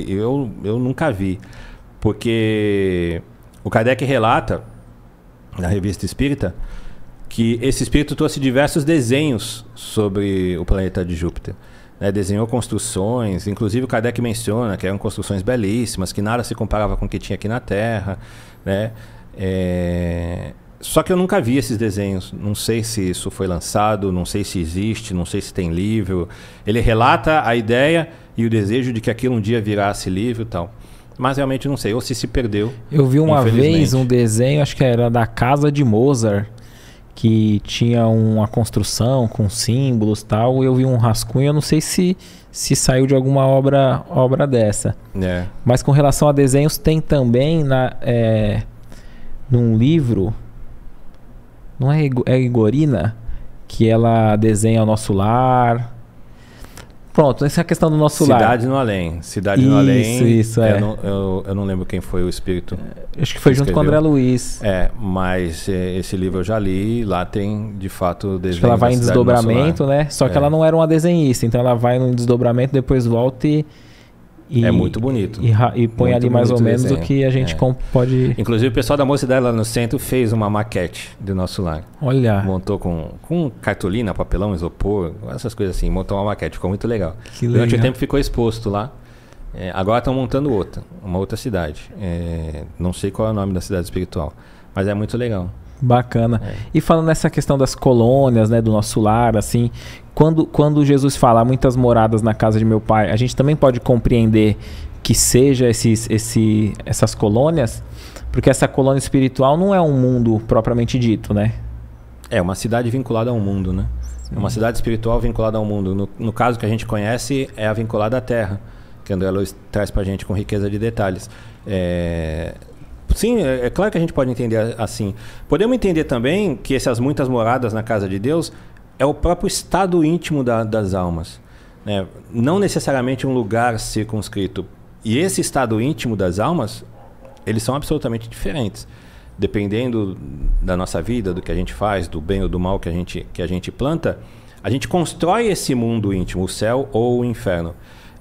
Eu, eu nunca vi. Porque o Kardec relata, na revista Espírita, que esse espírito trouxe diversos desenhos sobre o planeta de Júpiter. Né? Desenhou construções, inclusive o Kardec menciona que eram construções belíssimas, que nada se comparava com o que tinha aqui na Terra. Né? É... Só que eu nunca vi esses desenhos. Não sei se isso foi lançado, não sei se existe, não sei se tem livro. Ele relata a ideia e o desejo de que aquilo um dia virasse livro e tal. Mas realmente não sei, ou se se perdeu. Eu vi uma vez um desenho, acho que era da casa de Mozart, que tinha uma construção com símbolos tal. Eu vi um rascunho, eu não sei se se saiu de alguma obra obra dessa. É. Mas com relação a desenhos tem também na é, num livro não é, é Igorina? Que ela desenha o nosso lar. Pronto, essa é a questão do nosso Cidade lar. Cidade no Além. Cidade isso, no Além. Isso, isso, é. Eu não, eu, eu não, lembro quem foi o espírito. É, acho que foi que junto escreveu. com o André Luiz. É, mas é, esse livro eu já li. Lá tem, de fato, desenho. Acho que ela vai em desdobramento, né? Só é. que ela não era uma desenhista. Então ela vai no desdobramento, depois volta e e, é muito bonito. E, e põe muito ali mais ou menos desenho. o que a gente é. pode. Inclusive, o pessoal da moça dela no centro fez uma maquete do nosso lago. Olha. Montou com, com cartolina, papelão, isopor, essas coisas assim. Montou uma maquete, ficou muito legal. Que legal. Durante o tempo ficou exposto lá. É, agora estão montando outra, uma outra cidade. É, não sei qual é o nome da cidade espiritual, mas é muito legal. Bacana. É. E falando nessa questão das colônias, né, do nosso lar, assim, quando, quando Jesus fala muitas moradas na casa de meu pai, a gente também pode compreender que seja esses, esse, essas colônias, porque essa colônia espiritual não é um mundo propriamente dito, né? É uma cidade vinculada ao mundo, né? É uma cidade espiritual vinculada ao mundo. No, no caso que a gente conhece, é a vinculada à Terra, que André Luiz traz para a gente com riqueza de detalhes. É, Sim, é, é claro que a gente pode entender assim. Podemos entender também que essas muitas moradas na casa de Deus é o próprio estado íntimo da, das almas. Né? Não necessariamente um lugar circunscrito. E esse estado íntimo das almas, eles são absolutamente diferentes. Dependendo da nossa vida, do que a gente faz, do bem ou do mal que a gente, que a gente planta, a gente constrói esse mundo íntimo, o céu ou o inferno.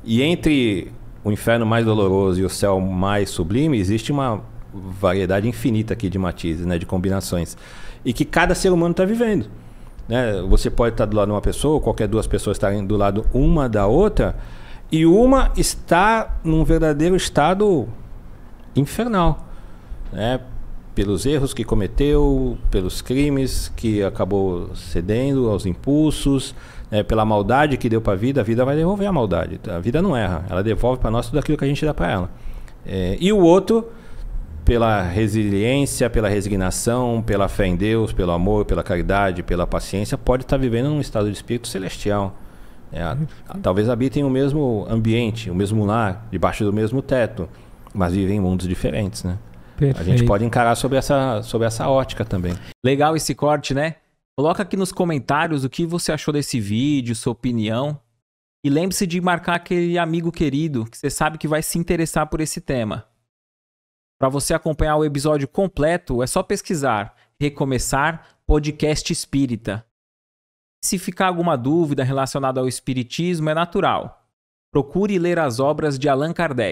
E entre o inferno mais doloroso e o céu mais sublime, existe uma variedade infinita aqui de matizes, né? de combinações. E que cada ser humano está vivendo. Né? Você pode estar tá do lado de uma pessoa, qualquer duas pessoas estarem do lado uma da outra, e uma está num verdadeiro estado infernal. Né? Pelos erros que cometeu, pelos crimes que acabou cedendo aos impulsos, né? pela maldade que deu para a vida, a vida vai devolver a maldade. A vida não erra, ela devolve para nós tudo aquilo que a gente dá para ela. É, e o outro pela resiliência, pela resignação, pela fé em Deus, pelo amor, pela caridade, pela paciência, pode estar vivendo num estado de espírito celestial. É, a, a, talvez habitem o mesmo ambiente, o mesmo lar, debaixo do mesmo teto, mas vivem em mundos diferentes, né? Perfeito. A gente pode encarar sobre essa, sobre essa ótica também. Legal esse corte, né? Coloca aqui nos comentários o que você achou desse vídeo, sua opinião. E lembre-se de marcar aquele amigo querido que você sabe que vai se interessar por esse tema. Para você acompanhar o episódio completo, é só pesquisar Recomeçar Podcast Espírita. Se ficar alguma dúvida relacionada ao espiritismo, é natural. Procure ler as obras de Allan Kardec.